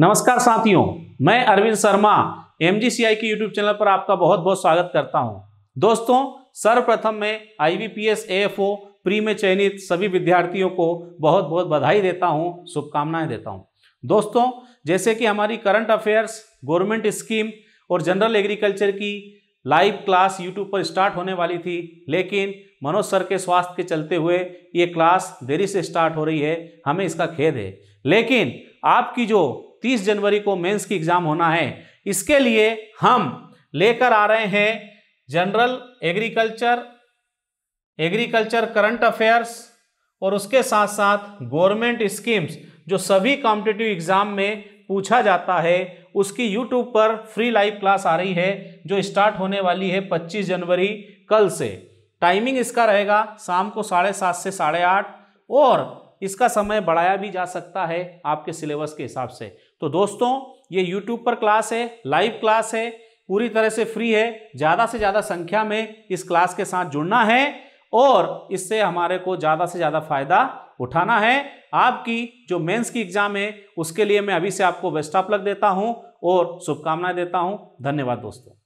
नमस्कार साथियों मैं Arvind Sharma M G C I के यूट्यूब चैनल पर आपका बहुत बहुत स्वागत करता हूं दोस्तों सर्वप्रथम मैं I B P S F O pre में चयनित सभी विद्यार्थियों को बहुत बहुत बधाई देता हूं शुभकामनाएं देता हूं दोस्तों जैसे कि हमारी करंट अफेयर्स गवर्नमेंट स्कीम और जनरल एग्रीकल्चर की लाइव क्लास यूट्यूब पर स्टार्ट होने वाली थी लेकिन मनोज सर के स्वास्थ्य के चलते हुए ये क्लास देरी से स्टार्ट हो रही है हमें इसका खेद है लेकिन आपकी जो तीस जनवरी को मेंस की एग्ज़ाम होना है इसके लिए हम लेकर आ रहे हैं general agriculture agriculture current affairs और उसके साथ साथ गवर्नमेंट स्कीम्स जो सभी कॉम्पिटेटिव एग्ज़ाम में पूछा जाता है उसकी यूट्यूब पर फ्री लाइव क्लास आ रही है जो स्टार्ट होने वाली है 25 जनवरी कल से टाइमिंग इसका रहेगा शाम को साढ़े सात से साढ़े आठ और इसका समय बढ़ाया भी जा सकता है आपके सिलेबस के हिसाब से तो दोस्तों ये यूट्यूब पर क्लास है लाइव क्लास है पूरी तरह से फ्री है ज़्यादा से ज़्यादा संख्या में इस क्लास के साथ जुड़ना है और इससे हमारे को ज़्यादा से ज़्यादा फायदा उठाना है आपकी जो मेंस की एग्ज़ाम है उसके लिए मैं अभी से आपको बेस्ट ऑफ लग देता हूँ और शुभकामनाएं देता हूँ धन्यवाद दोस्तों